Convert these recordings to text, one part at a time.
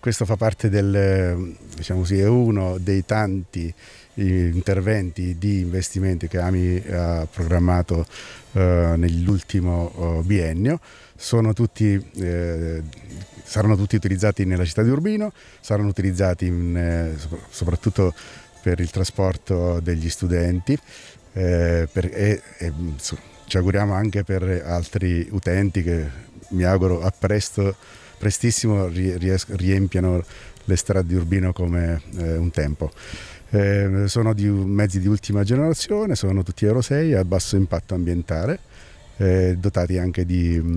Questo fa parte del, diciamo così, è uno dei tanti eh, interventi di investimenti che AMI ha programmato eh, nell'ultimo eh, biennio. Tutti, eh, saranno tutti utilizzati nella città di Urbino, saranno utilizzati in, eh, soprattutto per il trasporto degli studenti eh, per, e, e, ci auguriamo anche per altri utenti che mi auguro a presto prestissimo riempiano le strade di Urbino come eh, un tempo. Eh, sono di mezzi di ultima generazione, sono tutti Euro 6 a basso impatto ambientale, eh, dotati anche di, mh,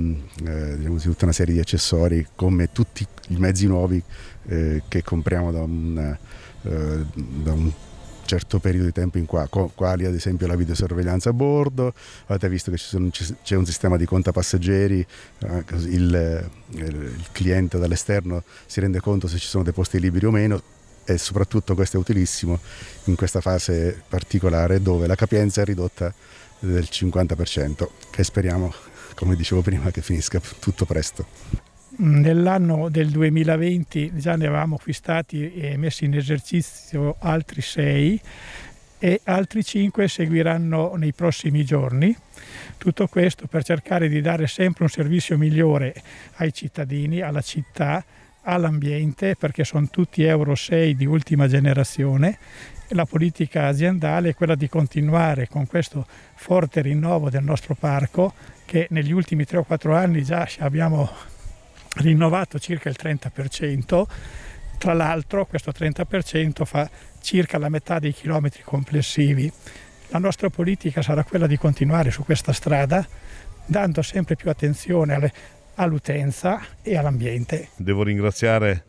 mm, eh, diciamo, di, tutta una serie di accessori come tutti i mezzi nuovi eh, che compriamo da un, eh, da un certo periodo di tempo in qua, quali ad esempio la videosorveglianza a bordo, avete visto che sono, c'è un sistema di conta passeggeri, eh, il, il cliente dall'esterno si rende conto se ci sono dei posti liberi o meno, e soprattutto questo è utilissimo in questa fase particolare dove la capienza è ridotta del 50%, che speriamo, come dicevo prima, che finisca tutto presto. Mm, nell'anno del 2020 già ne avevamo acquistati e messi in esercizio altri sei e altri cinque seguiranno nei prossimi giorni. Tutto questo per cercare di dare sempre un servizio migliore ai cittadini, alla città, all'ambiente, perché sono tutti Euro 6 di ultima generazione. La politica aziendale è quella di continuare con questo forte rinnovo del nostro parco che negli ultimi 3 o 4 anni già abbiamo rinnovato circa il 30%, tra l'altro questo 30% fa circa la metà dei chilometri complessivi. La nostra politica sarà quella di continuare su questa strada dando sempre più attenzione alle, all'utenza e all'ambiente. Devo ringraziare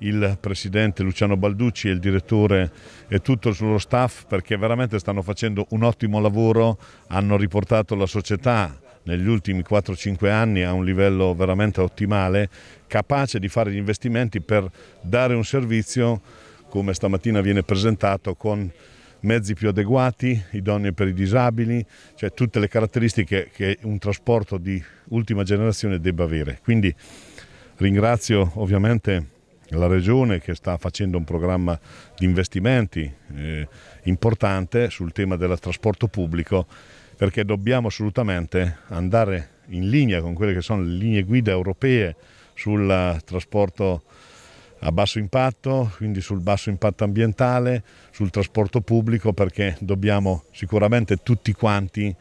il presidente Luciano Balducci e il direttore e tutto il suo staff perché veramente stanno facendo un ottimo lavoro, hanno riportato la società negli ultimi 4-5 anni a un livello veramente ottimale, capace di fare gli investimenti per dare un servizio come stamattina viene presentato con mezzi più adeguati, idonei per i disabili, cioè tutte le caratteristiche che un trasporto di ultima generazione debba avere. Quindi ringrazio ovviamente la Regione che sta facendo un programma di investimenti eh, importante sul tema del trasporto pubblico perché dobbiamo assolutamente andare in linea con quelle che sono le linee guida europee sul trasporto a basso impatto, quindi sul basso impatto ambientale, sul trasporto pubblico perché dobbiamo sicuramente tutti quanti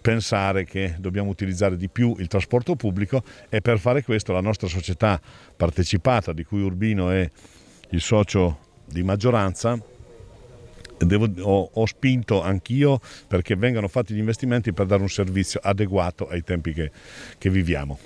pensare che dobbiamo utilizzare di più il trasporto pubblico e per fare questo la nostra società partecipata, di cui Urbino è il socio di maggioranza, Devo, ho, ho, spinto anch'io perché vengano fatti gli investimenti per dare un servizio adeguato ai tempi che, che viviamo.